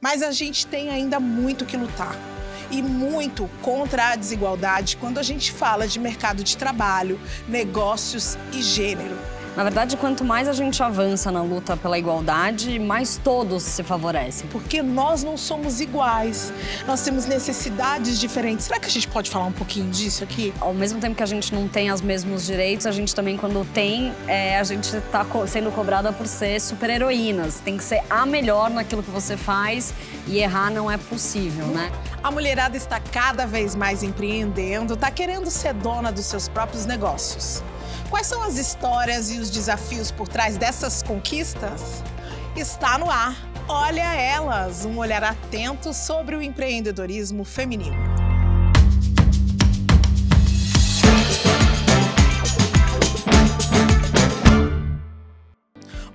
Mas a gente tem ainda muito que lutar e muito contra a desigualdade quando a gente fala de mercado de trabalho, negócios e gênero. Na verdade, quanto mais a gente avança na luta pela igualdade, mais todos se favorecem. Porque nós não somos iguais, nós temos necessidades diferentes. Será que a gente pode falar um pouquinho disso aqui? Ao mesmo tempo que a gente não tem os mesmos direitos, a gente também, quando tem, é, a gente está sendo cobrada por ser super heroínas. Tem que ser a melhor naquilo que você faz e errar não é possível, né? A mulherada está cada vez mais empreendendo, está querendo ser dona dos seus próprios negócios. Quais são as histórias e os desafios por trás dessas conquistas? Está no ar. Olha elas, um olhar atento sobre o empreendedorismo feminino.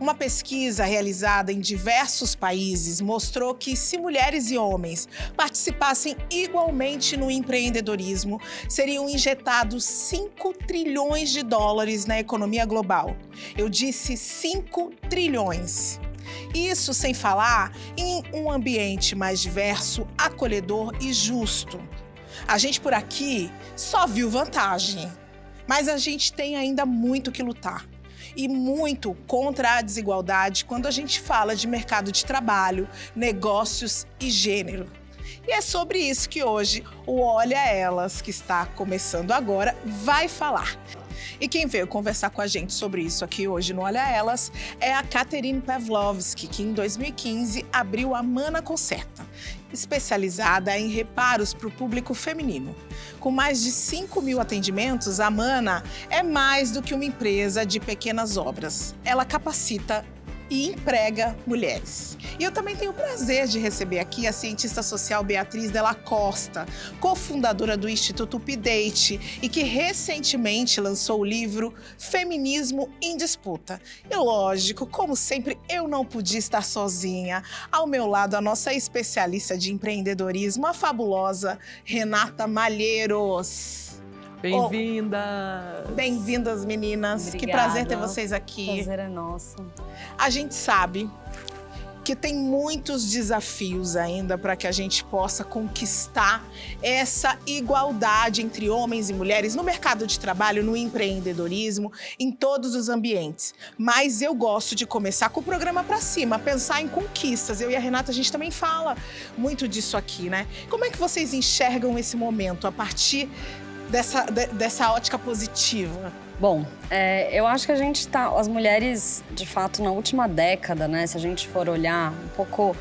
Uma pesquisa realizada em diversos países mostrou que se mulheres e homens participassem igualmente no empreendedorismo, seriam injetados 5 trilhões de dólares na economia global. Eu disse 5 trilhões. Isso sem falar em um ambiente mais diverso, acolhedor e justo. A gente por aqui só viu vantagem, mas a gente tem ainda muito que lutar e muito contra a desigualdade quando a gente fala de mercado de trabalho, negócios e gênero. E é sobre isso que hoje o Olha Elas, que está começando agora, vai falar. E quem veio conversar com a gente sobre isso aqui hoje no Olha Elas é a Katerine Pavlovski, que em 2015 abriu a Mana Concerta especializada em reparos para o público feminino. Com mais de 5 mil atendimentos, a Mana é mais do que uma empresa de pequenas obras. Ela capacita e emprega mulheres. E eu também tenho o prazer de receber aqui a cientista social Beatriz Della Costa, cofundadora do Instituto Update e que recentemente lançou o livro Feminismo em Disputa. E lógico, como sempre, eu não podia estar sozinha. Ao meu lado, a nossa especialista de empreendedorismo, a fabulosa Renata Malheiros. Bem-vindas! Bem-vindas, meninas. Obrigada. Que prazer ter vocês aqui. Prazer é nosso. A gente sabe que tem muitos desafios ainda para que a gente possa conquistar essa igualdade entre homens e mulheres no mercado de trabalho, no empreendedorismo, em todos os ambientes. Mas eu gosto de começar com o programa para cima, pensar em conquistas. Eu e a Renata a gente também fala muito disso aqui, né? Como é que vocês enxergam esse momento a partir dessa, de, dessa ótica positiva? Bom, é, eu acho que a gente tá. As mulheres, de fato, na última década, né? Se a gente for olhar um pouco.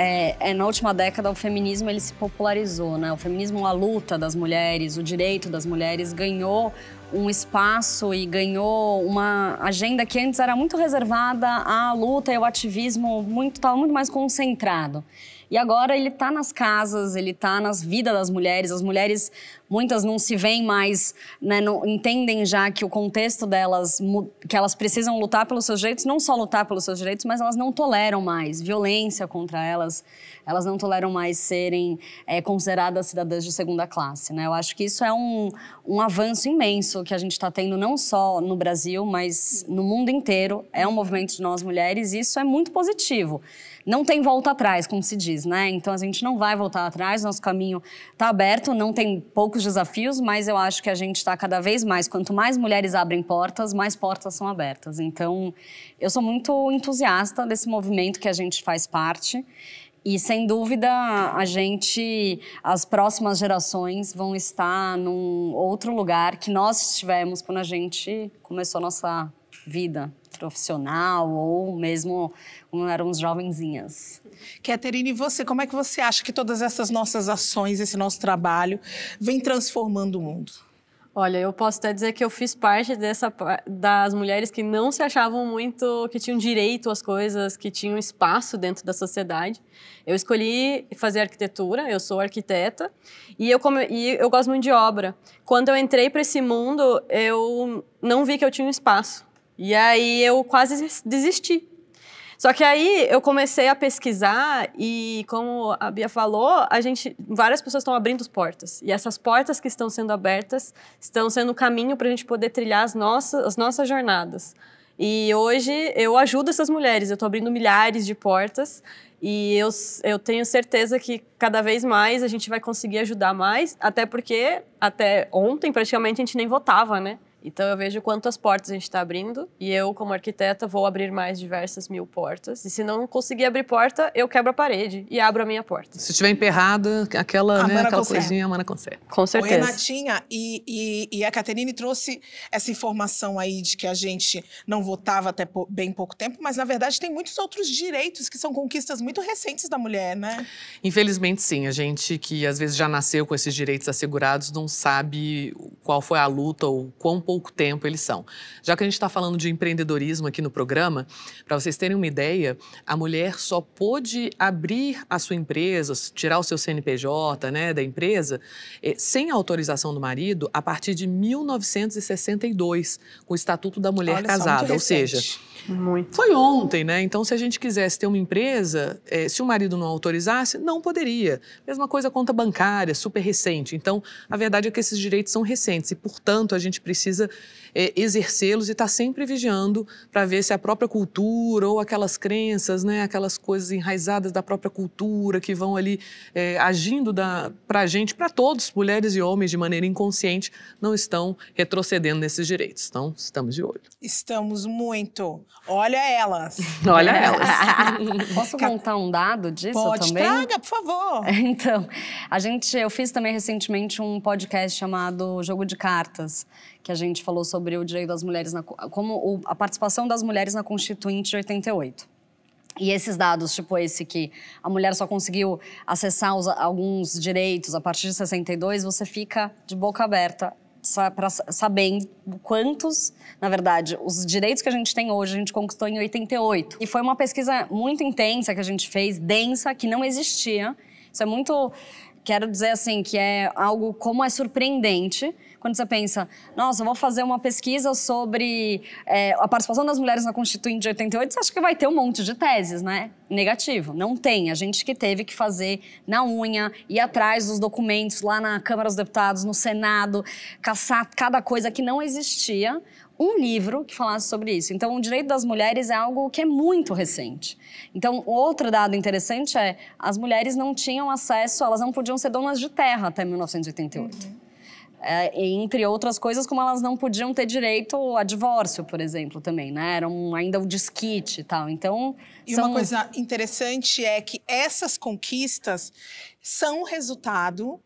É, é, na última década o feminismo ele se popularizou, né? O feminismo, a luta das mulheres, o direito das mulheres ganhou um espaço e ganhou uma agenda que antes era muito reservada à luta e ao ativismo muito estava muito mais concentrado. E agora ele está nas casas, ele está nas vidas das mulheres. As mulheres, muitas não se veem mais, né, não, entendem já que o contexto delas, que elas precisam lutar pelos seus direitos, não só lutar pelos seus direitos, mas elas não toleram mais violência contra elas, elas não toleram mais serem é, consideradas cidadãs de segunda classe. Né? Eu acho que isso é um, um avanço imenso que a gente está tendo, não só no Brasil, mas no mundo inteiro. É um movimento de nós mulheres e isso é muito positivo não tem volta atrás, como se diz, né? Então a gente não vai voltar atrás, nosso caminho está aberto, não tem poucos desafios, mas eu acho que a gente está cada vez mais, quanto mais mulheres abrem portas, mais portas são abertas. Então eu sou muito entusiasta desse movimento que a gente faz parte. E sem dúvida, a gente, as próximas gerações vão estar num outro lugar que nós estivemos quando a gente começou a nossa vida, profissional ou mesmo eram éramos jovenzinhas. Caterine, você, como é que você acha que todas essas nossas ações, esse nosso trabalho, vem transformando o mundo? Olha, eu posso até dizer que eu fiz parte dessa das mulheres que não se achavam muito que tinham direito às coisas, que tinham espaço dentro da sociedade. Eu escolhi fazer arquitetura, eu sou arquiteta e eu e eu gosto muito de obra. Quando eu entrei para esse mundo, eu não vi que eu tinha um espaço. E aí eu quase desisti. Só que aí eu comecei a pesquisar e, como a Bia falou, a gente, várias pessoas estão abrindo as portas. E essas portas que estão sendo abertas estão sendo o caminho para a gente poder trilhar as nossas, as nossas jornadas. E hoje eu ajudo essas mulheres, eu estou abrindo milhares de portas e eu, eu tenho certeza que cada vez mais a gente vai conseguir ajudar mais, até porque até ontem praticamente a gente nem votava, né? Então eu vejo quantas portas a gente está abrindo e eu, como arquiteta, vou abrir mais diversas mil portas. E se não conseguir abrir porta, eu quebro a parede e abro a minha porta. Se estiver emperrada, aquela, ah, né, aquela coisinha, a Mana consegue. Com certeza. Oi, Renatinha, e, e, e a Caterine trouxe essa informação aí de que a gente não votava até bem pouco tempo, mas na verdade tem muitos outros direitos que são conquistas muito recentes da mulher, né? Infelizmente sim. A gente que às vezes já nasceu com esses direitos assegurados não sabe qual foi a luta ou quão pouco tempo eles são. Já que a gente está falando de empreendedorismo aqui no programa, para vocês terem uma ideia, a mulher só pôde abrir a sua empresa, tirar o seu CNPJ né, da empresa, eh, sem autorização do marido, a partir de 1962, com o Estatuto da Mulher Olha, Casada. Ou seja, muito. foi ontem, né? Então, se a gente quisesse ter uma empresa, eh, se o marido não autorizasse, não poderia. Mesma coisa conta bancária, super recente. Então, a verdade é que esses direitos são recentes e, portanto, a gente precisa precisa é, exercê-los e estar tá sempre vigiando para ver se a própria cultura ou aquelas crenças, né, aquelas coisas enraizadas da própria cultura que vão ali é, agindo para a gente, para todos, mulheres e homens, de maneira inconsciente, não estão retrocedendo nesses direitos. Então, estamos de olho. Estamos muito. Olha elas. Olha elas. Posso contar um dado disso Pode, também? Pode, traga, por favor. Então, a gente, eu fiz também recentemente um podcast chamado Jogo de Cartas, que a gente falou sobre o direito das mulheres, na, como o, a participação das mulheres na Constituinte de 88. E esses dados, tipo esse que a mulher só conseguiu acessar os, alguns direitos a partir de 62, você fica de boca aberta para saber quantos, na verdade, os direitos que a gente tem hoje a gente conquistou em 88. E foi uma pesquisa muito intensa que a gente fez, densa, que não existia. Isso é muito, quero dizer assim, que é algo como é surpreendente quando você pensa, nossa, vou fazer uma pesquisa sobre é, a participação das mulheres na Constituinte de 88, você acha que vai ter um monte de teses, né? Negativo, não tem. A gente que teve que fazer na unha, ir atrás dos documentos lá na Câmara dos Deputados, no Senado, caçar cada coisa que não existia, um livro que falasse sobre isso. Então, o direito das mulheres é algo que é muito recente. Então, outro dado interessante é as mulheres não tinham acesso, elas não podiam ser donas de terra até 1988. Uhum. É, entre outras coisas, como elas não podiam ter direito a divórcio, por exemplo, também, né? Era um, ainda um disquite, e tal. Então. E são... uma coisa interessante é que essas conquistas são resultado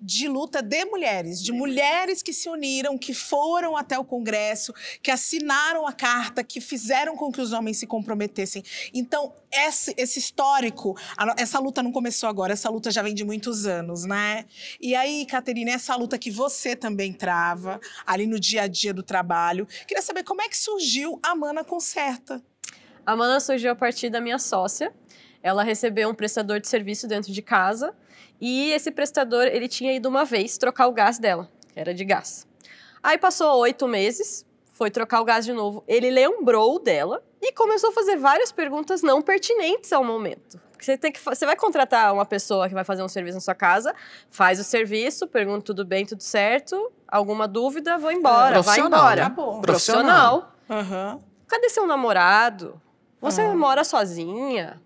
de luta de mulheres, de uhum. mulheres que se uniram, que foram até o Congresso, que assinaram a carta, que fizeram com que os homens se comprometessem. Então, esse, esse histórico, essa luta não começou agora, essa luta já vem de muitos anos, né? E aí, Caterina, essa luta que você também trava ali no dia a dia do trabalho, queria saber como é que surgiu a Mana Concerta. A Mana surgiu a partir da minha sócia, ela recebeu um prestador de serviço dentro de casa e esse prestador ele tinha ido uma vez trocar o gás dela, que era de gás. Aí passou oito meses, foi trocar o gás de novo. Ele lembrou dela e começou a fazer várias perguntas não pertinentes ao momento. você, tem que, você vai contratar uma pessoa que vai fazer um serviço na sua casa, faz o serviço, pergunta tudo bem, tudo certo, alguma dúvida, vou embora, vai embora. Tá né? bom. Profissional. Profissional. Uhum. Cadê seu namorado? Você uhum. mora sozinha?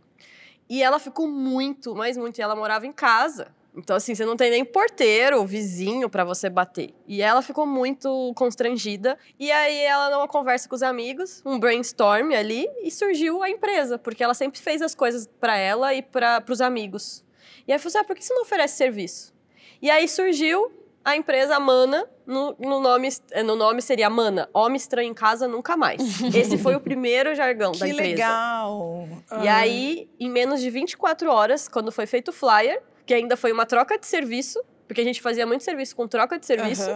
E ela ficou muito, mas muito. E ela morava em casa. Então, assim, você não tem nem porteiro, vizinho para você bater. E ela ficou muito constrangida. E aí, ela uma conversa com os amigos, um brainstorm ali, e surgiu a empresa, porque ela sempre fez as coisas para ela e para os amigos. E aí, eu falei assim, ah, por que você não oferece serviço? E aí surgiu a empresa Mana, no, no, nome, eh, no nome seria Mana, Homem Estranho em Casa Nunca Mais. Esse foi o primeiro jargão da empresa. Que legal! E ah. aí, em menos de 24 horas, quando foi feito o flyer, que ainda foi uma troca de serviço, porque a gente fazia muito serviço com troca de serviço,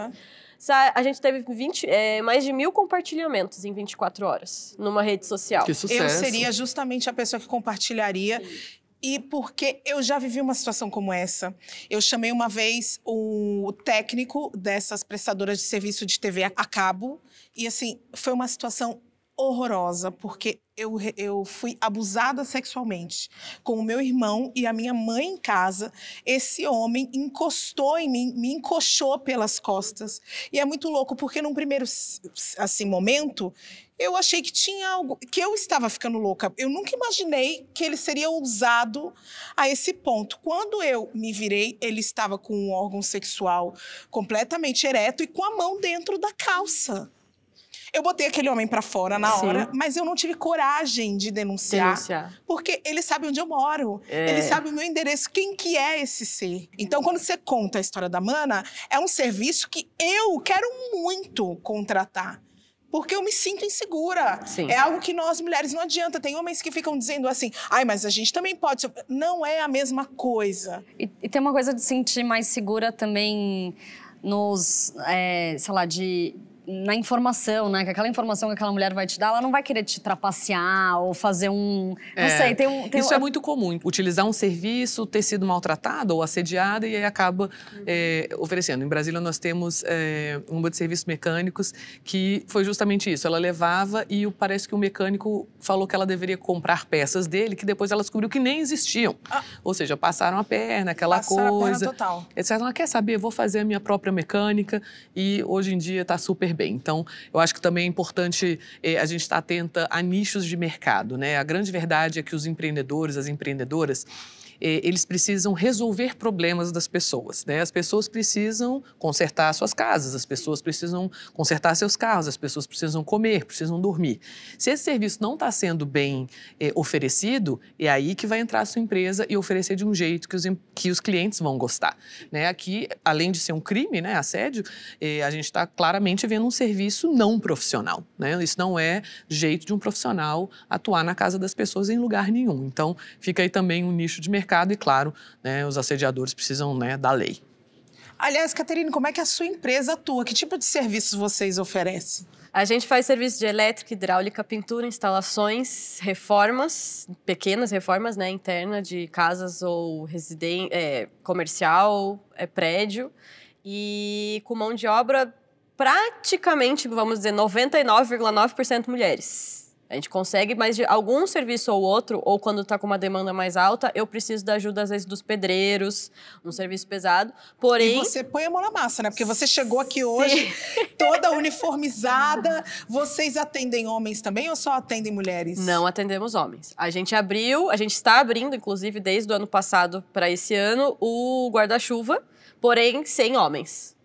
a gente teve 20, é, eh, mais de mil compartilhamentos em 24 horas numa rede social. Que sucesso! Eu seria justamente a pessoa que compartilharia. Sim e porque eu já vivi uma situação como essa. Eu chamei uma vez o técnico dessas prestadoras de serviço de TV a cabo e assim, foi uma situação horrorosa, porque eu, eu fui abusada sexualmente com o meu irmão e a minha mãe em casa. Esse homem encostou em mim, me encoxou pelas costas. E é muito louco, porque num primeiro assim, momento, eu achei que tinha algo, que eu estava ficando louca. Eu nunca imaginei que ele seria usado a esse ponto. Quando eu me virei, ele estava com um órgão sexual completamente ereto e com a mão dentro da calça. Eu botei aquele homem para fora na hora, mas eu não tive coragem de denunciar, denunciar. Porque ele sabe onde eu moro, é. ele sabe o meu endereço, quem que é esse ser. Então, quando você conta a história da Mana, é um serviço que eu quero muito contratar porque eu me sinto insegura. Sim. É algo que nós mulheres não adianta. Tem homens que ficam dizendo assim, ai, mas a gente também pode. Não é a mesma coisa. E, e tem uma coisa de sentir mais segura também nos, é, sei lá, de na informação, né? Que aquela informação que aquela mulher vai te dar, ela não vai querer te trapacear ou fazer um. É. Não sei, tem um. Tem Isso um... é muito comum. Utilizar um serviço, ter sido maltratada ou assediada e aí acaba uhum. é, oferecendo. Em Brasília, nós temos é, uma de serviços mecânicos que foi justamente isso. Ela levava e parece que o mecânico falou que ela deveria comprar peças dele, que depois ela descobriu que nem existiam. Ah. Ou seja, passaram a perna, aquela passaram coisa. A perna total. Ela quer saber, vou fazer a minha própria mecânica e hoje em dia está super bem. Então, eu acho que também é importante eh, a gente estar tá atenta a nichos de mercado. Né? A grande verdade é que os empreendedores, as empreendedoras, eh, eles precisam resolver problemas das pessoas. Né? As pessoas precisam consertar suas casas, as pessoas precisam consertar seus carros, as pessoas precisam comer, precisam dormir. Se esse serviço não está sendo bem é, oferecido, é aí que vai entrar a sua empresa e oferecer de um jeito que os, que os clientes vão gostar. Né? Aqui, além de ser um crime, né, assédio, é, a gente está claramente vendo um serviço não profissional. Né? Isso não é jeito de um profissional atuar na casa das pessoas em lugar nenhum. Então, fica aí também um nicho de mercado mercado e, claro, né, os assediadores precisam né, da lei. Aliás, Caterine, como é que a sua empresa atua? Que tipo de serviços vocês oferecem? A gente faz serviço de elétrica, hidráulica, pintura, instalações, reformas, pequenas reformas, né, interna de casas ou residência, é, comercial, é, prédio, e com mão de obra praticamente, vamos dizer, 99,9% mulheres. A gente consegue, mas de algum serviço ou outro, ou quando está com uma demanda mais alta, eu preciso da ajuda, às vezes, dos pedreiros, um serviço pesado. Porém. E você põe a mão na massa, né? Porque você chegou aqui hoje Sim. toda uniformizada. Vocês atendem homens também ou só atendem mulheres? Não atendemos homens. A gente abriu, a gente está abrindo, inclusive, desde o ano passado para esse ano, o guarda-chuva, porém, sem homens.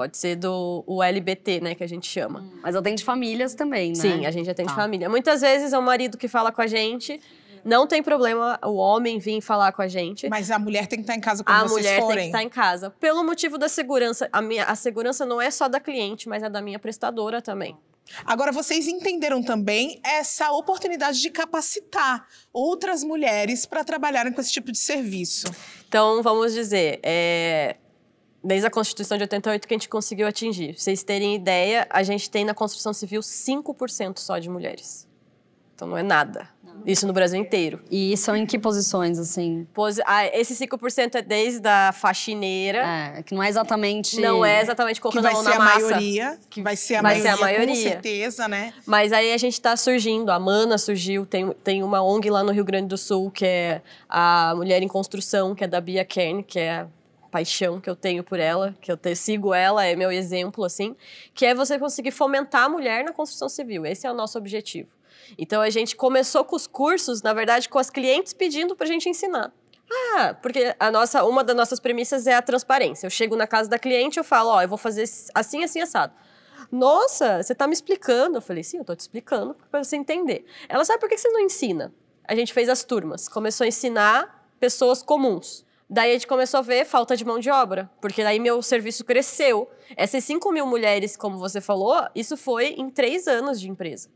Pode ser do o LBT, né, que a gente chama. eu hum. Mas atende famílias também, né? Sim, a gente atende tá. família. Muitas vezes é o marido que fala com a gente. Não tem problema o homem vir falar com a gente. Mas a mulher tem que estar tá em casa quando a vocês forem. A mulher tem que estar tá em casa. Pelo motivo da segurança. A, minha, a segurança não é só da cliente, mas é da minha prestadora também. Agora, vocês entenderam também essa oportunidade de capacitar outras mulheres para trabalharem com esse tipo de serviço. Então, vamos dizer, é, desde a Constituição de 88 que a gente conseguiu atingir. Pra vocês terem ideia, a gente tem na construção civil 5% só de mulheres. Então não é nada. Isso no Brasil inteiro. E são em que posições, assim? Posi ah, esse 5% é desde a faxineira. É, que não é exatamente. Não é exatamente colocando a mão na a massa. Maioria, que vai ser a vai maioria. Vai ser a maioria. Com certeza, né? Mas aí a gente está surgindo. A Mana surgiu. Tem, tem uma ONG lá no Rio Grande do Sul, que é a Mulher em Construção, que é da Bia Kern, que é paixão que eu tenho por ela, que eu te, sigo ela, é meu exemplo, assim, que é você conseguir fomentar a mulher na construção civil. Esse é o nosso objetivo. Então, a gente começou com os cursos, na verdade, com as clientes pedindo para a gente ensinar. Ah, porque a nossa, uma das nossas premissas é a transparência. Eu chego na casa da cliente, eu falo, ó, oh, eu vou fazer assim, assim, assado. Nossa, você está me explicando. Eu falei, sim, eu estou te explicando para você entender. Ela sabe por que você não ensina? A gente fez as turmas, começou a ensinar pessoas comuns. Daí a gente começou a ver falta de mão de obra, porque daí meu serviço cresceu. Essas 5 mil mulheres, como você falou, isso foi em três anos de empresa.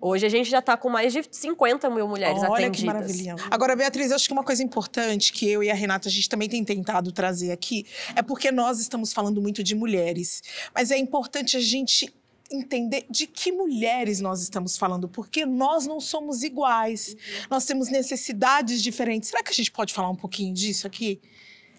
Hoje a gente já está com mais de 50 mil mulheres Olha atendidas. Que maravilhão! Agora, Beatriz, eu acho que uma coisa importante que eu e a Renata, a gente também tem tentado trazer aqui, é porque nós estamos falando muito de mulheres. Mas é importante a gente entender de que mulheres nós estamos falando, porque nós não somos iguais, uhum. nós temos necessidades diferentes. Será que a gente pode falar um pouquinho disso aqui?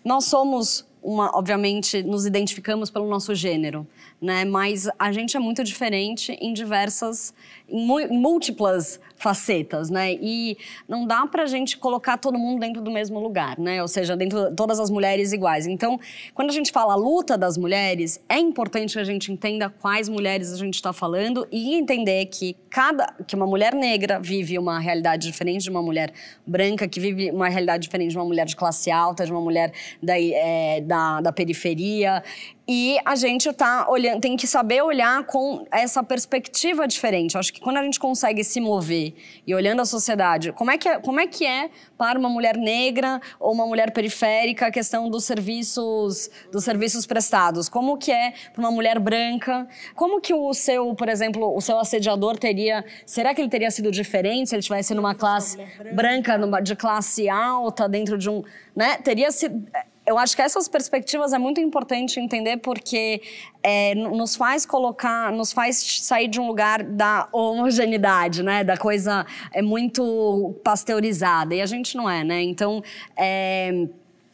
Nós somos uma, obviamente, nos identificamos pelo nosso gênero, né? Mas a gente é muito diferente em diversas, em múltiplas facetas, né? E não dá para a gente colocar todo mundo dentro do mesmo lugar, né? Ou seja, dentro todas as mulheres iguais. Então, quando a gente fala luta das mulheres, é importante que a gente entenda quais mulheres a gente está falando e entender que cada que uma mulher negra vive uma realidade diferente de uma mulher branca, que vive uma realidade diferente de uma mulher de classe alta, de uma mulher da, é, eh, da, da periferia. E a gente tá olhando, tem que saber olhar com essa perspectiva diferente. Acho que quando a gente consegue se mover e olhando a sociedade, como é que é, como é, que é para uma mulher negra ou uma mulher periférica a questão dos serviços, dos serviços prestados? Como que é para uma mulher branca? Como que o seu, por exemplo, o seu assediador teria, será que ele teria sido diferente se ele tivesse numa classe branca, de classe alta, dentro de um, né? Teria sido eu acho que essas perspectivas é muito importante entender porque é, nos faz colocar, nos faz sair de um lugar da homogeneidade, né? Da coisa é muito pasteurizada e a gente não é, né? Então é,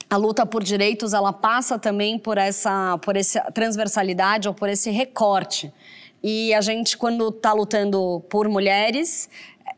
a luta por direitos ela passa também por essa, por essa transversalidade ou por esse recorte. E a gente, quando está lutando por mulheres,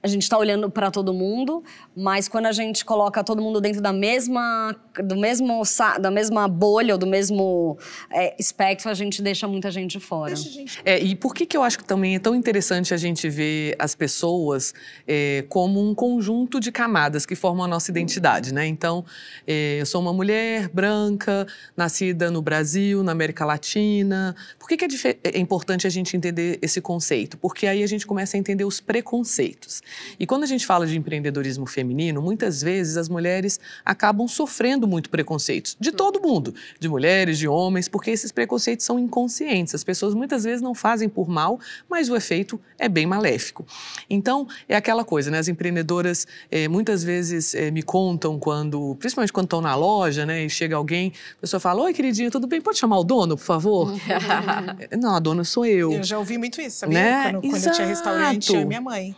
a gente está olhando para todo mundo, mas quando a gente coloca todo mundo dentro da mesma, do mesmo, da mesma bolha ou do mesmo é, espectro, a gente deixa muita gente fora. Gente... É, e por que, que eu acho que também é tão interessante a gente ver as pessoas é, como um conjunto de camadas que formam a nossa identidade, né? Então, é, eu sou uma mulher branca, nascida no Brasil, na América Latina. Por que, que é, é, é importante a gente entender esse conceito? Porque aí a gente começa a entender os preconceitos. E quando a gente fala de empreendedorismo feminino, muitas vezes as mulheres acabam sofrendo muito preconceitos de todo mundo, de mulheres, de homens, porque esses preconceitos são inconscientes. As pessoas muitas vezes não fazem por mal, mas o efeito é bem maléfico. Então, é aquela coisa, né? As empreendedoras eh, muitas vezes eh, me contam quando, principalmente quando estão na loja, né? E chega alguém, a pessoa fala: Oi, queridinha, tudo bem? Pode chamar o dono, por favor? Uhum. não, a dona sou eu. Eu já ouvi muito isso, sabia? Né? Quando, quando eu tinha restaurante, eu e minha mãe.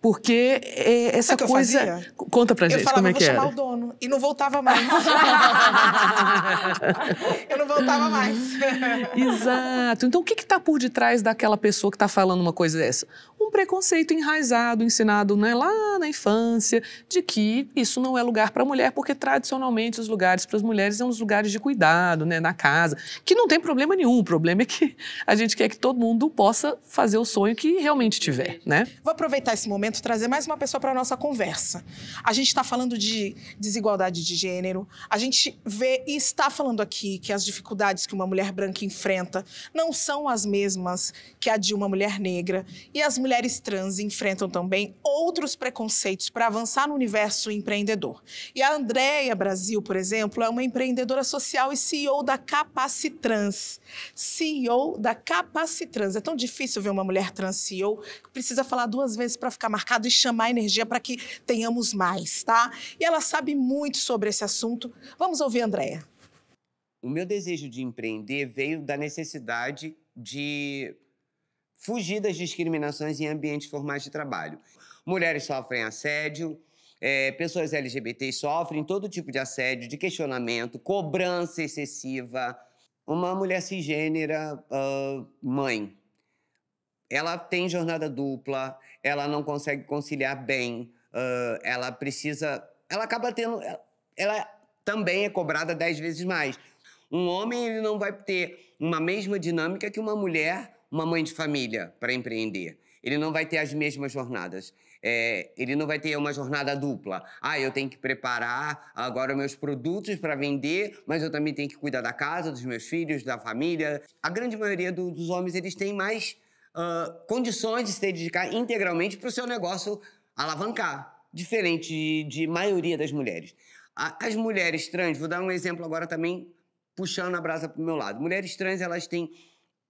Porque é, essa é coisa. Fazia? Conta pra gente falava, como é que é. Eu chamar o dono. E não voltava mais. eu não voltava mais. Exato. Então o que está por detrás daquela pessoa que está falando uma coisa dessa? um preconceito enraizado, ensinado né, lá na infância, de que isso não é lugar para mulher, porque tradicionalmente os lugares para as mulheres são os lugares de cuidado, né, na casa, que não tem problema nenhum. O problema é que a gente quer que todo mundo possa fazer o sonho que realmente tiver, né? Vou aproveitar esse momento e trazer mais uma pessoa para a nossa conversa. A gente está falando de desigualdade de gênero, a gente vê e está falando aqui que as dificuldades que uma mulher branca enfrenta não são as mesmas que a de uma mulher negra. E as mulheres mulheres trans enfrentam também outros preconceitos para avançar no universo empreendedor. E a Andréia Brasil, por exemplo, é uma empreendedora social e CEO da Capacitrans. CEO da Capacitrans. É tão difícil ver uma mulher trans CEO que precisa falar duas vezes para ficar marcado e chamar a energia para que tenhamos mais, tá? E ela sabe muito sobre esse assunto. Vamos ouvir a Andréia. O meu desejo de empreender veio da necessidade de fugir das discriminações em ambientes formais de trabalho. Mulheres sofrem assédio, é, pessoas LGBT sofrem todo tipo de assédio, de questionamento, cobrança excessiva. Uma mulher cisgênera, uh, mãe, ela tem jornada dupla, ela não consegue conciliar bem, uh, ela precisa. Ela acaba tendo. Ela também é cobrada dez vezes mais. Um homem ele não vai ter uma mesma dinâmica que uma mulher uma mãe de família para empreender. Ele não vai ter as mesmas jornadas. É, ele não vai ter uma jornada dupla. Ah, eu tenho que preparar agora meus produtos para vender, mas eu também tenho que cuidar da casa, dos meus filhos, da família. A grande maioria do, dos homens eles têm mais uh, condições de se dedicar integralmente para o seu negócio alavancar, diferente de, de maioria das mulheres. A, as mulheres trans, vou dar um exemplo agora também puxando a brasa para o meu lado. Mulheres trans elas têm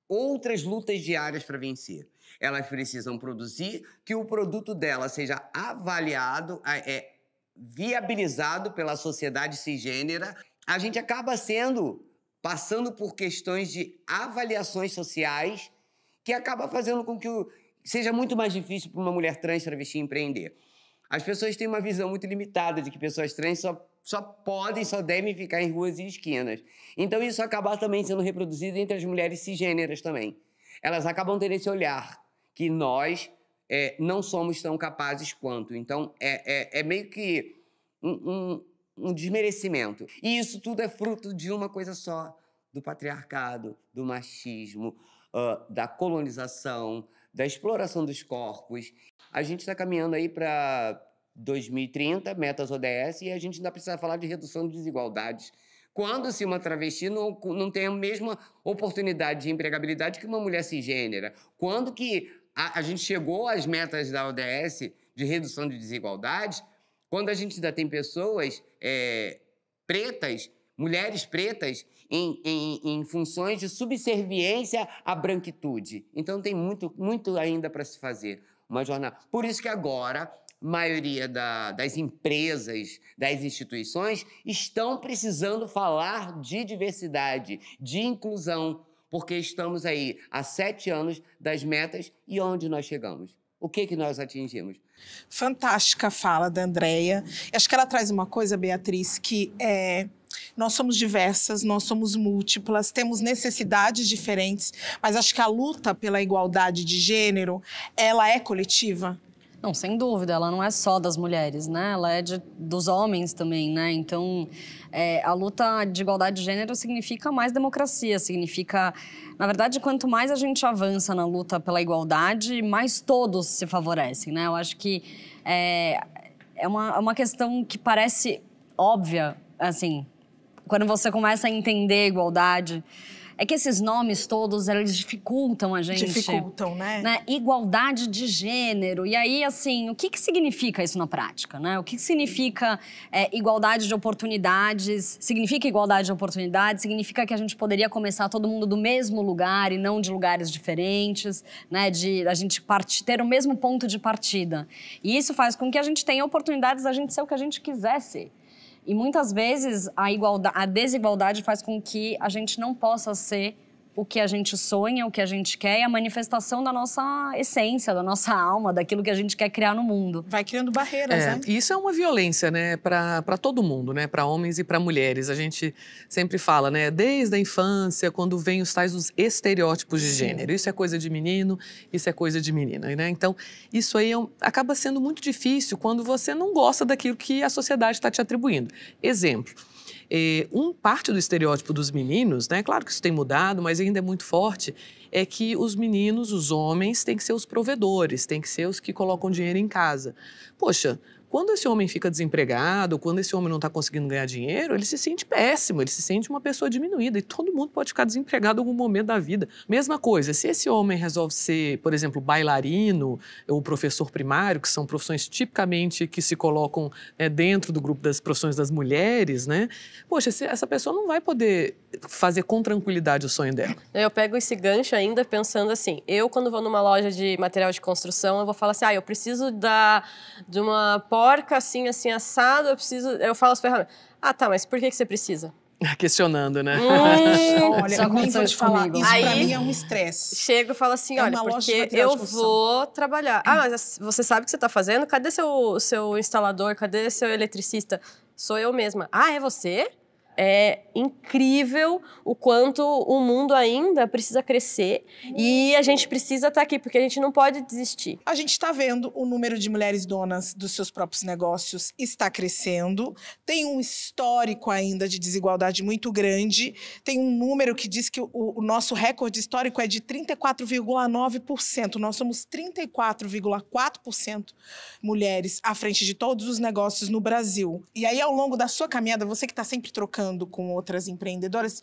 outras lutas diárias para vencer. Elas precisam produzir que o produto dela seja avaliado, é, viabilizado pela sociedade cisgênera. A gente acaba sendo passando por questões de avaliações sociais que acaba fazendo com que o, seja muito mais difícil para uma mulher trans travesti empreender. As pessoas têm uma visão muito limitada de que pessoas trans só só podem, só devem ficar em ruas e esquinas. Então isso acaba também sendo reproduzido entre as mulheres cisgêneras também. Elas acabam tendo esse olhar que nós é, não somos tão capazes quanto. Então é, é, é meio que um, um, um desmerecimento. E isso tudo é fruto de uma coisa só: do patriarcado, do machismo, uh, da colonização, da exploração dos corpos. A gente está caminhando aí para 2030, metas ODS, e a gente ainda precisa falar de redução de desigualdades. Quando se uma travesti não, não tem a mesma oportunidade de empregabilidade que uma mulher cisgênera? Quando que a, a gente chegou às metas da ODS de redução de desigualdades? Quando a gente ainda tem pessoas é, pretas, mulheres pretas, em, em, em funções de subserviência à branquitude. Então tem muito, muito ainda para se fazer. Uma jornada. Por isso que agora maioria da, das empresas, das instituições, estão precisando falar de diversidade, de inclusão, porque estamos aí há sete anos das metas e onde nós chegamos. O que, que nós atingimos? Fantástica fala da Andrea. Acho que ela traz uma coisa, Beatriz, que é. Nós somos diversas, nós somos múltiplas, temos necessidades diferentes, mas acho que a luta pela igualdade de gênero, ela é coletiva não, sem dúvida, ela não é só das mulheres, né? Ela é de, dos homens também, né? Então, é, a luta de igualdade de gênero significa mais democracia, significa... Na verdade, quanto mais a gente avança na luta pela igualdade, mais todos se favorecem, né? Eu acho que é, é, uma, é uma questão que parece óbvia, assim, quando você começa a entender a igualdade... É que esses nomes todos, eles dificultam a gente. Dificultam, né? né? Igualdade de gênero. E aí, assim, o que, que significa isso na prática, né? O que, que significa é, igualdade de oportunidades? Significa igualdade de oportunidades? Significa que a gente poderia começar todo mundo do mesmo lugar e não de lugares diferentes, né? De a gente ter o mesmo ponto de partida. E isso faz com que a gente tenha oportunidades da gente ser o que a gente quisesse. E muitas vezes a, igualdade, a desigualdade faz com que a gente não possa ser o que a gente sonha, o que a gente quer, e a manifestação da nossa essência, da nossa alma, daquilo que a gente quer criar no mundo. Vai criando barreiras, é, né? Isso é uma violência, né, para todo mundo, né, para homens e para mulheres. A gente sempre fala, né, desde a infância, quando vem os tais os estereótipos de gênero. Isso é coisa de menino, isso é coisa de menina, né? Então, isso aí é um, acaba sendo muito difícil quando você não gosta daquilo que a sociedade está te atribuindo. Exemplo, é, um parte do estereótipo dos meninos, né? Claro que isso tem mudado, mas ainda é muito forte, é que os meninos, os homens, têm que ser os provedores, têm que ser os que colocam dinheiro em casa. Poxa, quando esse homem fica desempregado, quando esse homem não está conseguindo ganhar dinheiro, ele se sente péssimo, ele se sente uma pessoa diminuída. E todo mundo pode ficar desempregado em algum momento da vida. Mesma coisa, se esse homem resolve ser, por exemplo, bailarino ou professor primário, que são profissões tipicamente que se colocam é, dentro do grupo das profissões das mulheres, né? Poxa, essa pessoa não vai poder fazer com tranquilidade o sonho dela. Eu pego esse gancho ainda pensando assim, eu quando vou numa loja de material de construção, eu vou falar assim, ah, eu preciso da, de uma pó porca assim, assim, assado, eu preciso. Eu falo as ferramentas. Ah, tá, mas por que, que você precisa? Questionando, né? Hum, olha, só vou te falar. Isso Aí, pra mim é um estresse. Chego e falo assim: é olha, porque eu vou trabalhar. Ah, mas você sabe o que você está fazendo? Cadê seu, seu instalador? Cadê seu eletricista? Sou eu mesma. Ah, é você? é incrível o quanto o mundo ainda precisa crescer e a gente precisa estar tá aqui, porque a gente não pode desistir. A gente está vendo o número de mulheres donas dos seus próprios negócios está crescendo, tem um histórico ainda de desigualdade muito grande, tem um número que diz que o, o nosso recorde histórico é de 34,9%, nós somos 34,4% mulheres à frente de todos os negócios no Brasil. E aí, ao longo da sua caminhada, você que está sempre trocando conversando com outras empreendedoras,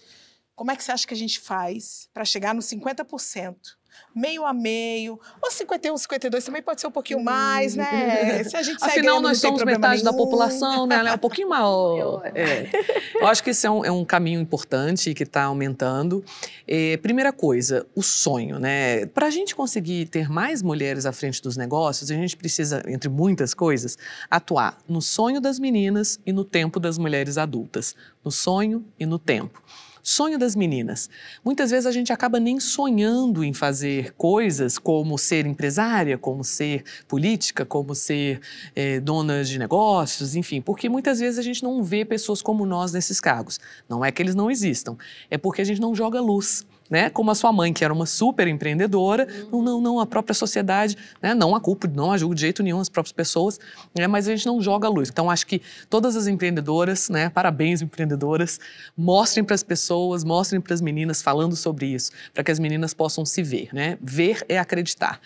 como é que você acha que a gente faz para chegar nos 50% meio a meio, ou 51, 52 também pode ser um pouquinho mais, né? Uhum. Se a gente Afinal, nós somos metade nenhum. da população, né? É um pouquinho maior. É. Eu acho que esse é um, é um caminho importante que está aumentando. É, primeira coisa, o sonho, né? Para a gente conseguir ter mais mulheres à frente dos negócios, a gente precisa, entre muitas coisas, atuar no sonho das meninas e no tempo das mulheres adultas. No sonho e no tempo. Sonho das meninas. Muitas vezes a gente acaba nem sonhando em fazer coisas como ser empresária, como ser política, como ser é, dona de negócios, enfim, porque muitas vezes a gente não vê pessoas como nós nesses cargos. Não é que eles não existam, é porque a gente não joga luz né? Como a sua mãe, que era uma super empreendedora, não, não, não, a própria sociedade, né? Não a culpa, não a julgo de jeito nenhum as próprias pessoas, né? Mas a gente não joga a luz. Então acho que todas as empreendedoras, né? Parabéns empreendedoras, mostrem para as pessoas, mostrem para as meninas falando sobre isso, para que as meninas possam se ver, né? Ver é acreditar.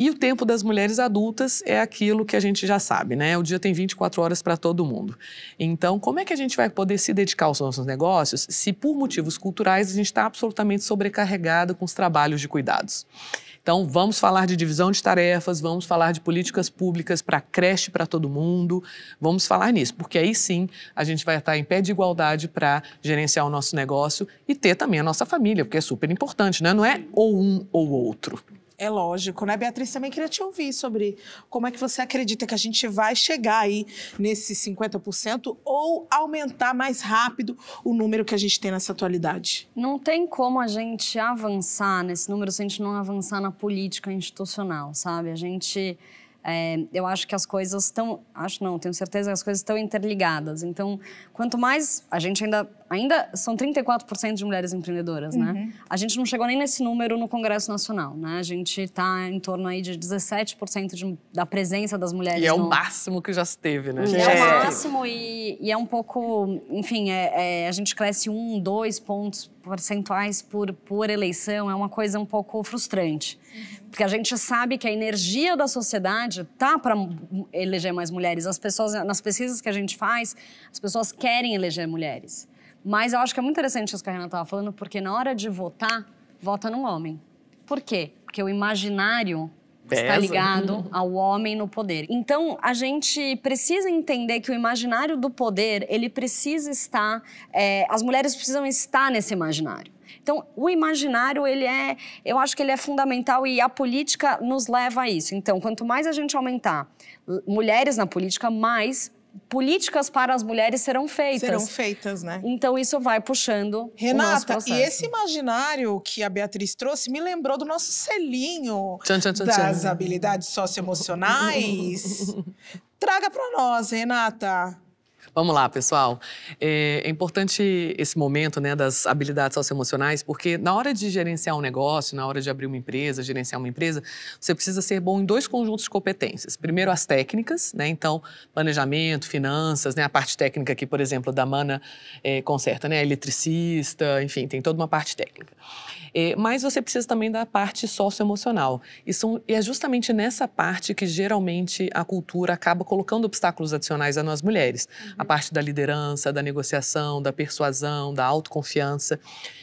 E o tempo das mulheres adultas é aquilo que a gente já sabe, né? O dia tem 24 horas para todo mundo. Então, como é que a gente vai poder se dedicar aos nossos negócios se, por motivos culturais, a gente está absolutamente sobrecarregado com os trabalhos de cuidados? Então, vamos falar de divisão de tarefas, vamos falar de políticas públicas para creche para todo mundo, vamos falar nisso, porque aí sim a gente vai estar tá em pé de igualdade para gerenciar o nosso negócio e ter também a nossa família, porque é super importante, né? não é ou um ou outro. É lógico, né? Beatriz, também queria te ouvir sobre como é que você acredita que a gente vai chegar aí nesse 50% ou aumentar mais rápido o número que a gente tem nessa atualidade. Não tem como a gente avançar nesse número se a gente não avançar na política institucional, sabe? A gente. É, eu acho que as coisas estão. Acho não, tenho certeza que as coisas estão interligadas. Então, quanto mais. A gente ainda ainda são 34% de mulheres empreendedoras, né? uhum. né? A gente não chegou nem nesse número no Congresso Nacional, né? A gente está em torno aí de 17% de, da presença das mulheres. E é no... o máximo que já se teve, né? É, é o máximo e, e, é um pouco, enfim, é, é, a gente cresce um, dois pontos percentuais por, por eleição, é uma coisa um pouco frustrante. Uhum. Porque a gente sabe que a energia da sociedade tá para eleger mais mulheres. As pessoas, nas pesquisas que a gente faz, as pessoas querem eleger mulheres. Mas eu acho que é muito interessante isso que a Renata estava falando, porque na hora de votar, vota no homem. Por quê? Porque o imaginário Pesa. está ligado uhum. ao homem no poder. Então, a gente precisa entender que o imaginário do poder, ele precisa estar... É, as mulheres precisam estar nesse imaginário. Então, o imaginário, ele é, eu acho que ele é fundamental e a política nos leva a isso. Então, quanto mais a gente aumentar mulheres na política, mais políticas para as mulheres serão feitas. Serão feitas, né? Então isso vai puxando. Renata, e esse imaginário que a Beatriz trouxe me lembrou do nosso selinho tchan, tchan, tchan, das habilidades socioemocionais. Traga para nós, Renata. Vamos lá, pessoal. É, é, importante esse momento né, das habilidades socioemocionais, porque na hora de gerenciar um negócio, na hora de abrir uma empresa, gerenciar uma empresa, você precisa ser bom em dois conjuntos de competências. Primeiro, as técnicas, né? então, planejamento, finanças, né? a parte técnica aqui, por exemplo, da Mana é, Conserta, né? eletricista, enfim, tem toda uma parte técnica. É, mas você precisa também da parte socioemocional. E, são, e é justamente nessa parte que geralmente a cultura acaba colocando obstáculos adicionais a nós mulheres a parte da liderança, da negociação, da persuasão, da autoconfiança.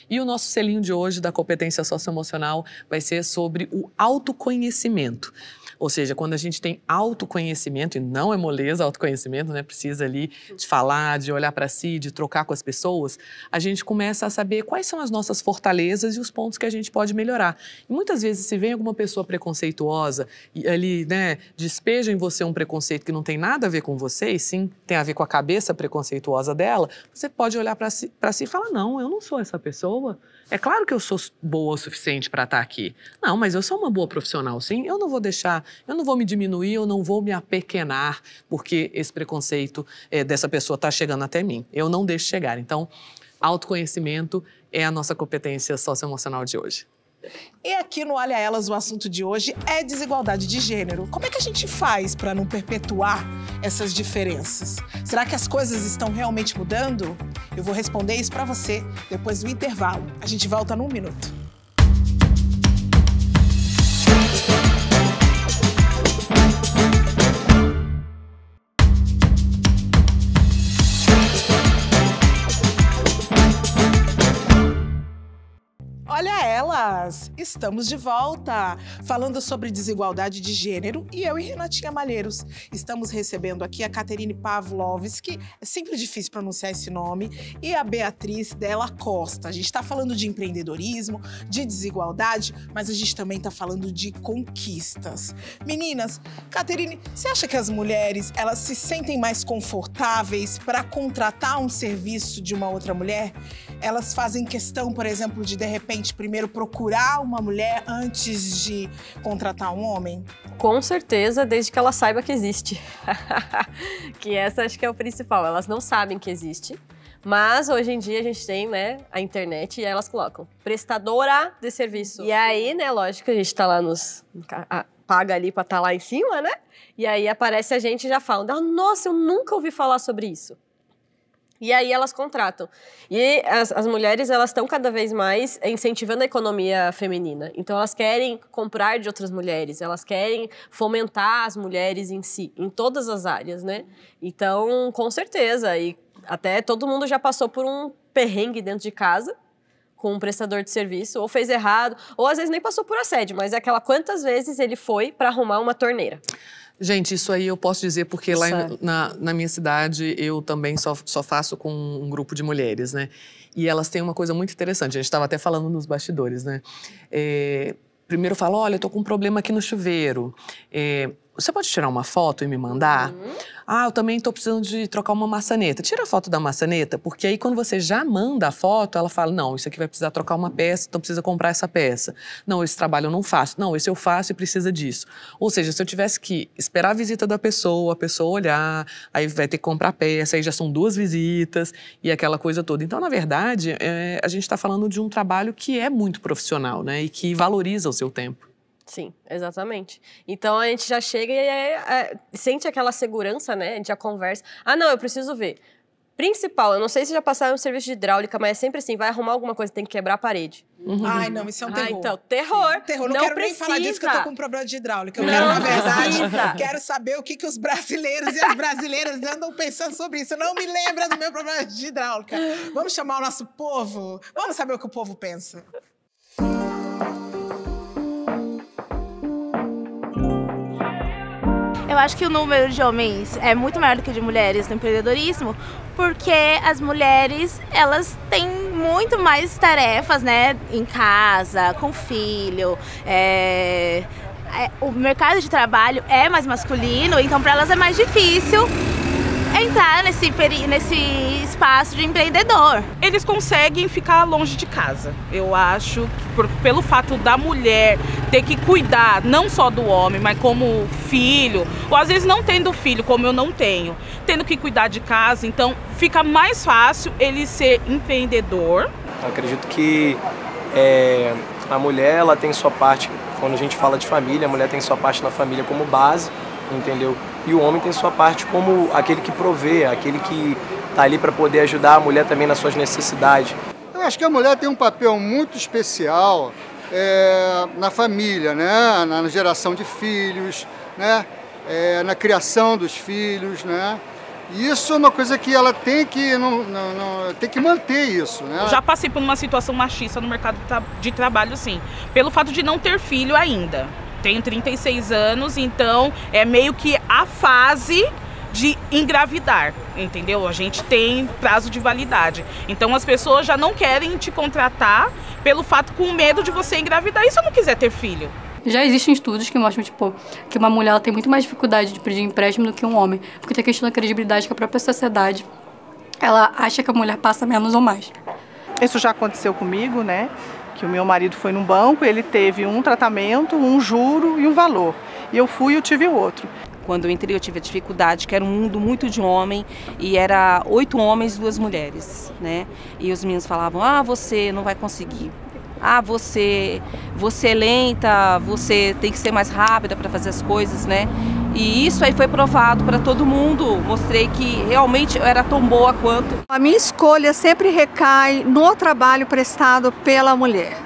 E o nosso selinho de hoje da competência socioemocional vai ser sobre o autoconhecimento. Ou seja, quando a gente tem autoconhecimento, e não é moleza autoconhecimento, né? Precisa ali de uhum. falar, de olhar para si, de trocar com as pessoas, a gente começa a saber quais são as nossas fortalezas e os pontos que a gente pode melhorar. E muitas vezes, se vem alguma pessoa preconceituosa e ali, né, despeja em você um preconceito que não tem nada a ver com você, e sim tem a ver com a cabeça preconceituosa dela, você pode olhar para si, si e falar: não, eu não sou essa pessoa. É claro que eu sou boa o suficiente para estar tá aqui. Não, mas eu sou uma boa profissional, sim. Eu não vou deixar, eu não vou me diminuir, eu não vou me apequenar, porque esse preconceito é, dessa pessoa está chegando até mim. Eu não deixo chegar. Então, autoconhecimento é a nossa competência socioemocional de hoje. E aqui no Olha Elas, o assunto de hoje é desigualdade de gênero. Como é que a gente faz para não perpetuar essas diferenças? Será que as coisas estão realmente mudando? Eu vou responder isso para você depois do intervalo. A gente volta num minuto. elas! Estamos de volta falando sobre desigualdade de gênero e eu e Renatinha Malheiros estamos recebendo aqui a Caterine Pavlovski, é sempre difícil pronunciar esse nome, e a Beatriz Della Costa. A gente está falando de empreendedorismo, de desigualdade, mas a gente também está falando de conquistas. Meninas, Caterine, você acha que as mulheres elas se sentem mais confortáveis para contratar um serviço de uma outra mulher? Elas fazem questão, por exemplo, de de repente primeiro primeiro procurar uma mulher antes de contratar um homem? Com certeza, desde que ela saiba que existe. que essa acho que é o principal. Elas não sabem que existe. Mas hoje em dia a gente tem, né, a internet e elas colocam prestadora de serviço. E aí, né, lógico, a gente tá lá nos paga ali para estar tá lá em cima, né? E aí aparece a gente e já fala: ah, "Nossa, eu nunca ouvi falar sobre isso". E aí elas contratam. E as, as mulheres, elas estão cada vez mais incentivando a economia feminina. Então elas querem comprar de outras mulheres, elas querem fomentar as mulheres em si, em todas as áreas, né? Então, com certeza, e até todo mundo já passou por um perrengue dentro de casa, com um prestador de serviço, ou fez errado, ou às vezes nem passou por assédio, mas é aquela quantas vezes ele foi para arrumar uma torneira. Gente, isso aí eu posso dizer porque lá em, é. na, na, minha cidade eu também só, só faço com um grupo de mulheres, né? E elas têm uma coisa muito interessante. A gente estava até falando nos bastidores, né? É, primeiro falo, olha, eu tô com um problema aqui no chuveiro. É, você pode tirar uma foto e me mandar? Uhum. Ah, eu também estou precisando de trocar uma maçaneta. Tira a foto da maçaneta, porque aí quando você já manda a foto, ela fala: não, isso aqui vai precisar trocar uma peça, então precisa comprar essa peça. Não, esse trabalho eu não faço. Não, esse eu faço e precisa disso. Ou seja, se eu tivesse que esperar a visita da pessoa, a pessoa olhar, aí vai ter que comprar peça, aí já são duas visitas e aquela coisa toda. Então, na verdade, é, a gente está falando de um trabalho que é muito profissional, né? E que valoriza o seu tempo. Sim, exatamente. Então a gente já chega e é, é, sente aquela segurança, né? A gente já conversa. Ah, não, eu preciso ver. Principal, eu não sei se já passaram um serviço de hidráulica, mas é sempre assim, vai arrumar alguma coisa, tem que quebrar a parede. Uhum. Ai, não, isso é um ah, terror. Ah, então, terror. Sim. Terror, não, não quero precisa. nem falar disso que eu tô com um problema de hidráulica. Eu não quero, na verdade, precisa. quero saber o que, que os brasileiros e as brasileiras andam pensando sobre isso. Não me lembra do meu problema de hidráulica. Vamos chamar o nosso povo? Vamos saber o que o povo pensa. eu acho que o número de homens é muito maior do que de mulheres no empreendedorismo, porque as mulheres, elas têm muito mais tarefas, né? Em casa, com filho, é... é o mercado de trabalho é mais masculino, então para elas é mais difícil entrar nesse, nesse espaço de empreendedor. Eles conseguem ficar longe de casa. Eu acho que por, pelo fato da mulher ter que cuidar não só do homem, mas como filho, ou às vezes não tendo filho, como eu não tenho, tendo que cuidar de casa, então fica mais fácil ele ser empreendedor. Eu acredito que é, a mulher ela tem sua parte, quando a gente fala de família, a mulher tem sua parte na família como base entendeu? E o homem tem sua parte como aquele que provê, aquele que está ali para poder ajudar a mulher também nas suas necessidades. Eu acho que a mulher tem um papel muito especial é, na família, né? na geração de filhos, né? É, na criação dos filhos. Né? E isso é uma coisa que ela tem que, não, não, não, tem que manter isso. Né? Eu já passei por uma situação machista no mercado de trabalho, sim, pelo fato de não ter filho ainda tenho 36 anos, então é meio que a fase de engravidar, entendeu? A gente tem prazo de validade. Então as pessoas já não querem te contratar pelo fato com medo de você engravidar e se eu não quiser ter filho. Já existem estudos que mostram, tipo, que uma mulher tem muito mais dificuldade de pedir empréstimo do que um homem, porque tem a questão da credibilidade que a própria sociedade ela acha que a mulher passa menos ou mais. Isso já aconteceu comigo, né? que o meu marido foi num banco, ele teve um tratamento, um juro e um valor. E eu fui e eu tive o outro. Quando eu entrei, eu tive a dificuldade, que era um mundo muito de homem, e era oito homens duas mulheres, né? E os meninos falavam, ah, você não vai conseguir ah, você, você é lenta, você tem que ser mais rápida para fazer as coisas, né? E isso aí foi provado para todo mundo. Mostrei que realmente eu era tão boa quanto. A minha escolha sempre recai no trabalho prestado pela mulher.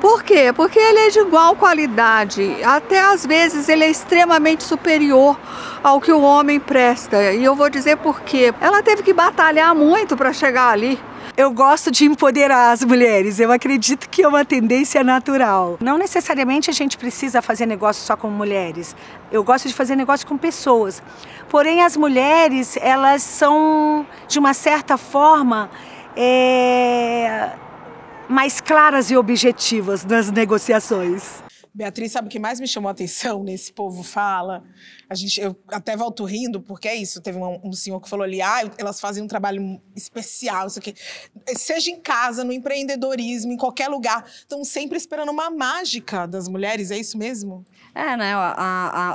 Por quê? Porque ele é de igual qualidade, até às vezes ele é extremamente superior ao que o homem presta. E eu vou dizer por quê. Ela teve que batalhar muito para chegar ali eu gosto de empoderar as mulheres. Eu acredito que é uma tendência natural. Não necessariamente a gente precisa fazer negócio só com mulheres. Eu gosto de fazer negócio com pessoas. Porém, as mulheres, elas são, de uma certa forma, é... mais claras e objetivas nas negociações. Beatriz, sabe o que mais me chamou a atenção nesse povo fala? A gente, eu até volto rindo, porque é isso. Teve um, um senhor que falou ali, ah, elas fazem um trabalho especial, isso aqui. Seja em casa, no empreendedorismo, em qualquer lugar. Estão sempre esperando uma mágica das mulheres, é isso mesmo? É, né? A,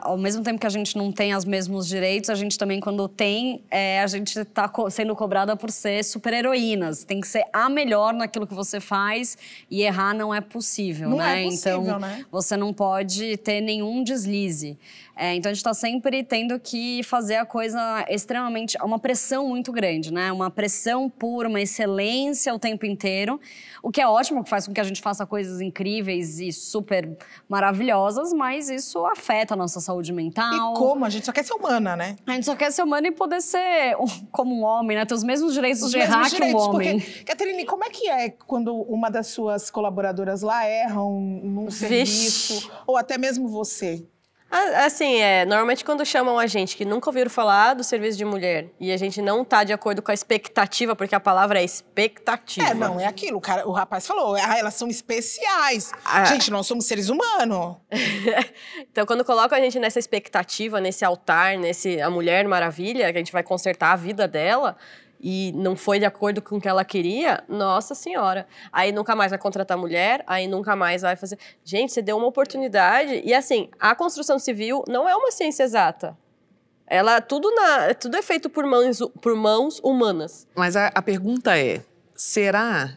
a, ao mesmo tempo que a gente não tem os mesmos direitos, a gente também, quando tem, é, a gente está co sendo cobrada por ser super heroínas. Tem que ser a melhor naquilo que você faz e errar não é possível, não né? É possível, então, né? você não pode ter nenhum deslize. É, então a gente está sempre tendo que fazer a coisa extremamente. uma pressão muito grande, né? Uma pressão por uma excelência o tempo inteiro, o que é ótimo, que faz com que a gente faça coisas incríveis e super maravilhosas, mas isso afeta a nossa saúde mental. E como? A gente só quer ser humana, né? A gente só quer ser humana e poder ser como um homem, né? Ter os mesmos direitos os de mesmos errar direitos, que um homem. Porque, Catherine, como é que é quando uma das suas colaboradoras lá erra um, num serviço? Ou até mesmo você? Assim, é, normalmente quando chamam a gente que nunca ouviram falar do serviço de mulher e a gente não tá de acordo com a expectativa, porque a palavra é expectativa. É, não, é aquilo. O, cara, o rapaz falou, ah, elas são especiais. Ah. Gente, nós somos seres humanos. então, quando colocam a gente nessa expectativa, nesse altar, nesse a Mulher Maravilha, que a gente vai consertar a vida dela, e não foi de acordo com o que ela queria, nossa senhora. Aí nunca mais vai contratar mulher, aí nunca mais vai fazer. Gente, você deu uma oportunidade. E assim, a construção civil não é uma ciência exata. Ela tudo na, tudo é feito por mãos, por mãos humanas. Mas a, a pergunta é: será?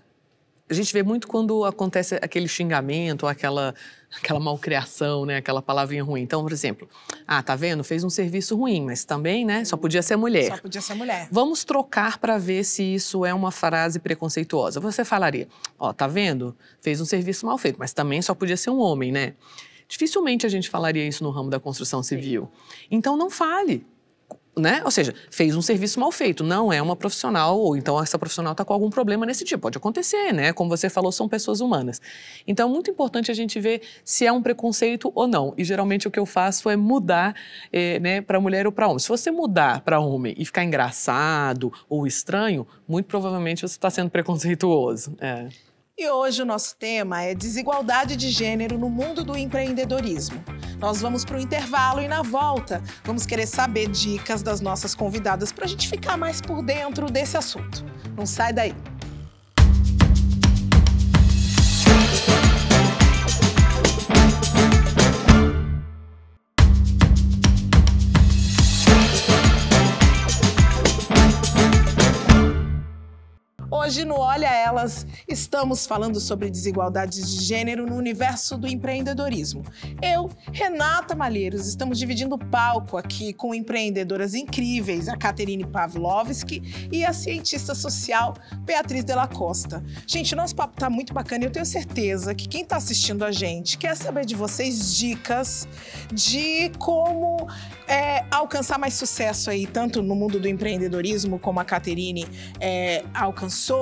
A gente vê muito quando acontece aquele xingamento, aquela aquela malcriação, né? Aquela palavrinha ruim. Então, por exemplo, ah, tá vendo? Fez um serviço ruim, mas também, né? Só podia ser mulher. Só podia ser mulher. Vamos trocar para ver se isso é uma frase preconceituosa. Você falaria, ó, oh, tá vendo? Fez um serviço mal feito, mas também só podia ser um homem, né? Dificilmente a gente falaria isso no ramo da construção civil. Sim. Então, não fale né? Ou seja, fez um serviço mal feito, não é uma profissional, ou então essa profissional está com algum problema nesse tipo. Pode acontecer, né? Como você falou, são pessoas humanas. Então é muito importante a gente ver se é um preconceito ou não. E geralmente o que eu faço é mudar é, né, para mulher ou para homem. Se você mudar para homem e ficar engraçado ou estranho, muito provavelmente você está sendo preconceituoso. É. E hoje o nosso tema é desigualdade de gênero no mundo do empreendedorismo. Nós vamos para o intervalo e na volta vamos querer saber dicas das nossas convidadas para a gente ficar mais por dentro desse assunto. Não sai daí! hoje no Olha Elas estamos falando sobre desigualdades de gênero no universo do empreendedorismo. Eu, Renata Malheiros, estamos dividindo palco aqui com empreendedoras incríveis, a Caterine Pavlovski e a cientista social Beatriz Della Costa. Gente, nosso papo está muito bacana e eu tenho certeza que quem está assistindo a gente quer saber de vocês dicas de como é, alcançar mais sucesso aí, tanto no mundo do empreendedorismo, como a Caterine é, alcançou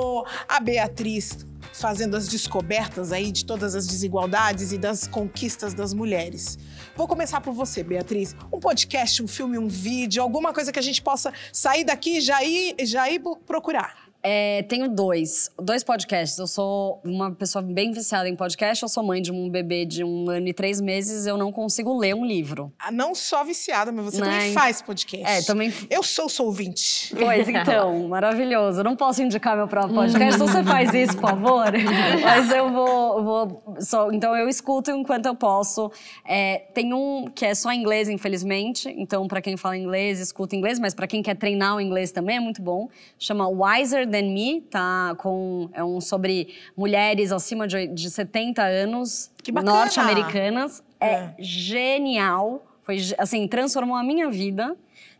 a Beatriz fazendo as descobertas aí de todas as desigualdades e das conquistas das mulheres. Vou começar por você, Beatriz. Um podcast, um filme, um vídeo, alguma coisa que a gente possa sair daqui e já ir, já ir procurar. É, tenho dois, dois podcasts. Eu sou uma pessoa bem viciada em podcast. Eu sou mãe de um bebê de um ano e três meses. Eu não consigo ler um livro. Ah, não só viciada, mas você não. também é, faz podcast. É, também. Eu sou sou ouvinte. Pois então, maravilhoso. não posso indicar meu próprio podcast. então você faz isso, por favor. mas eu vou, vou só, então eu escuto enquanto eu posso. É, tem um que é só inglês, infelizmente. Então para quem fala inglês, escuta inglês. Mas para quem quer treinar o inglês também é muito bom. Chama Wiser Than Than Me, tá com, é um sobre mulheres acima de, de 70 anos, norte-americanas. É, é, genial, foi assim, transformou a minha vida.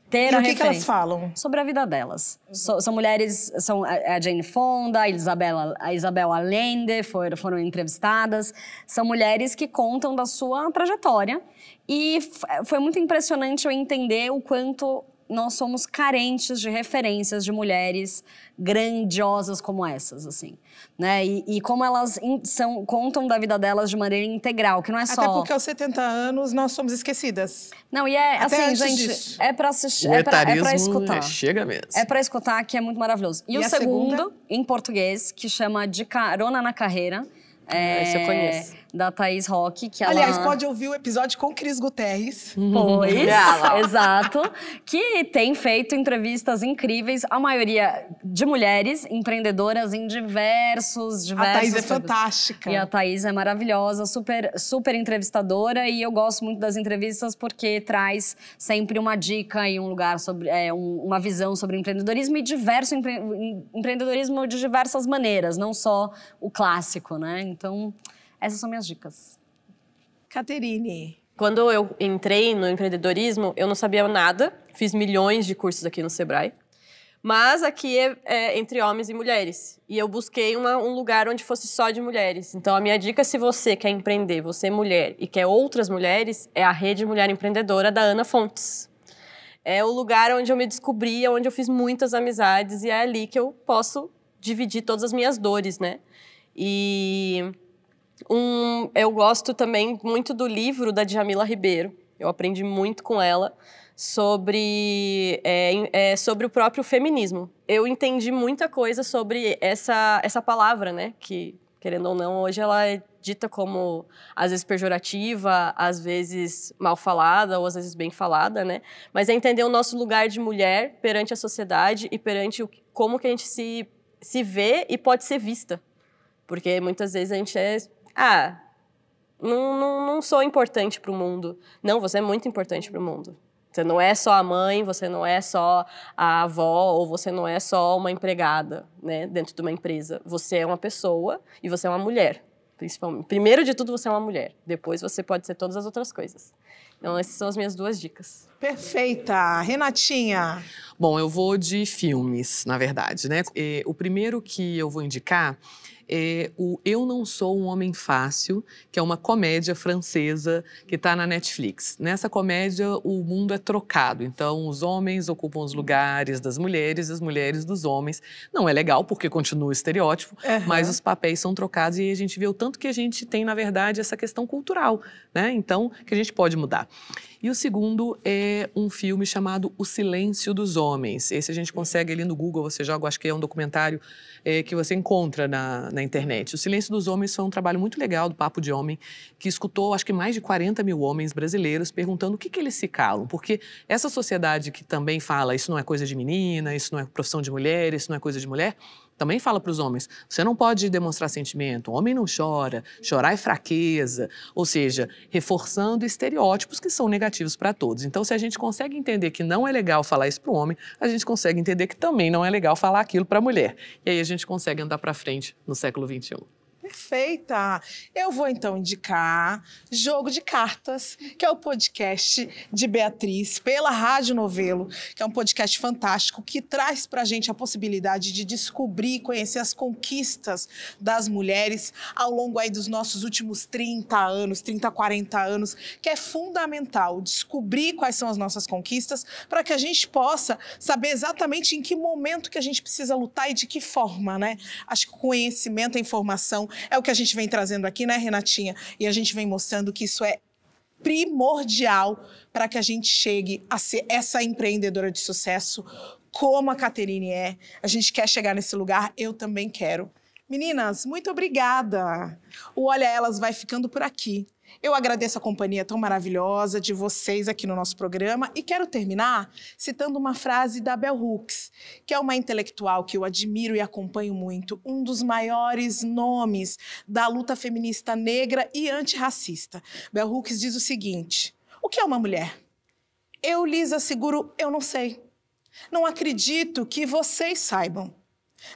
Ter e o que, que, elas falam? Sobre a vida delas. Uhum. So, são mulheres, são é, é a Jane Fonda, a Isabel, a Isabel Allende foram, foram entrevistadas. São mulheres que contam da sua trajetória. E é, foi muito impressionante eu entender o quanto nós somos carentes de referências de mulheres grandiosas como essas, assim, né? E, e como elas são, contam da vida delas de maneira integral, que não é só... Até porque aos 70 anos nós somos esquecidas. Não, e é Até assim, gente, disso. é pra assistir, é pra, é pra escutar. É, chega mesmo. É pra escutar, que é muito maravilhoso. E, e o segundo, segunda? em português, que chama De Carona na Carreira. É, Esse eu é conheço da Thaís Rock, que ela... Aliás, pode ouvir o episódio com Cris Guterres. Pois, exato. Que tem feito entrevistas incríveis, a maioria de mulheres empreendedoras em diversos, diversos... A Thaís é fantástica. E a Thaís é maravilhosa, super, super entrevistadora e eu gosto muito das entrevistas porque traz sempre uma dica e um lugar sobre... É, uma visão sobre empreendedorismo e diverso empre... empreendedorismo de diversas maneiras, não só o clássico, né? Então... Essas são minhas dicas. Caterine. Quando eu entrei no empreendedorismo, eu não sabia nada. Fiz milhões de cursos aqui no Sebrae. Mas aqui é, é entre homens e mulheres. E eu busquei uma, um lugar onde fosse só de mulheres. Então, a minha dica, se você quer empreender, você é mulher e quer outras mulheres, é a Rede Mulher Empreendedora da Ana Fontes. É o lugar onde eu me descobri, é onde eu fiz muitas amizades e é ali que eu posso dividir todas as minhas dores, né? E um, eu gosto também muito do livro da Djamila Ribeiro. Eu aprendi muito com ela sobre, é, é, sobre o próprio feminismo. Eu entendi muita coisa sobre essa, essa palavra, né? Que, querendo ou não, hoje ela é dita como, às vezes, pejorativa, às vezes mal falada ou às vezes bem falada, né? Mas é entender o nosso lugar de mulher perante a sociedade e perante o, como que a gente se, se vê e pode ser vista. Porque muitas vezes a gente é ah, não, não, não sou importante para o mundo. Não, você é muito importante para o mundo. Você não é só a mãe, você não é só a avó, ou você não é só uma empregada, né, dentro de uma empresa. Você é uma pessoa e você é uma mulher, principalmente. Primeiro de tudo, você é uma mulher. Depois, você pode ser todas as outras coisas. Então, essas são as minhas duas dicas. Perfeita! Renatinha! Bom, eu vou de filmes, na verdade, né? O primeiro que eu vou indicar é o Eu Não Sou um Homem Fácil, que é uma comédia francesa que está na Netflix. Nessa comédia, o mundo é trocado. Então, os homens ocupam os lugares das mulheres e as mulheres dos homens. Não é legal, porque continua o estereótipo, uhum. mas os papéis são trocados e a gente vê o tanto que a gente tem, na verdade, essa questão cultural, né? Então, que a gente pode mudar. E o segundo é um filme chamado O Silêncio dos Homens. Esse a gente uhum. consegue ali no Google, você joga, acho que é um documentário é, que você encontra na, na internet. O Silêncio dos Homens foi um trabalho muito legal do Papo de Homem, que escutou acho que mais de 40 mil homens brasileiros perguntando o que, que eles se calam. Porque essa sociedade que também fala isso não é coisa de menina, isso não é profissão de mulher, isso não é coisa de mulher também fala para os homens: você não pode demonstrar sentimento, o homem não chora, chorar é fraqueza, ou seja, reforçando estereótipos que são negativos para todos. Então, se a gente consegue entender que não é legal falar isso para o homem, a gente consegue entender que também não é legal falar aquilo para a mulher. E aí a gente consegue andar para frente no século XXI. Perfeita! Eu vou então indicar Jogo de Cartas, que é o podcast de Beatriz pela Rádio Novelo, que é um podcast fantástico que traz para a gente a possibilidade de descobrir, conhecer as conquistas das mulheres ao longo aí dos nossos últimos 30 anos, 30, 40 anos, que é fundamental descobrir quais são as nossas conquistas para que a gente possa saber exatamente em que momento que a gente precisa lutar e de que forma, né? Acho que o conhecimento, a informação é o que a gente vem trazendo aqui, né, Renatinha? E a gente vem mostrando que isso é primordial para que a gente chegue a ser essa empreendedora de sucesso como a Caterine é. A gente quer chegar nesse lugar, eu também quero. Meninas, muito obrigada. O Olha Elas vai ficando por aqui. Eu agradeço a companhia tão maravilhosa de vocês aqui no nosso programa e quero terminar citando uma frase da Bell Hooks, que é uma intelectual que eu admiro e acompanho muito, um dos maiores nomes da luta feminista negra e antirracista. Bell Hooks diz o seguinte: O que é uma mulher? Eu lhes asseguro, eu não sei. Não acredito que vocês saibam.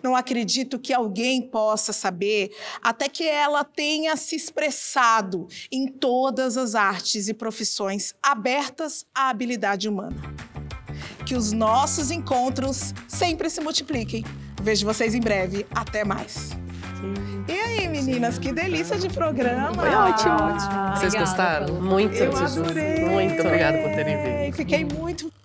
Não acredito que alguém possa saber até que ela tenha se expressado em todas as artes e profissões abertas à habilidade humana. Que os nossos encontros sempre se multipliquem. Vejo vocês em breve. Até mais. E aí, meninas, que delícia de programa! Foi ótimo! Ah, Vocês gostaram? Muito, eu adorei. Muito obrigado por terem vindo. Fiquei muito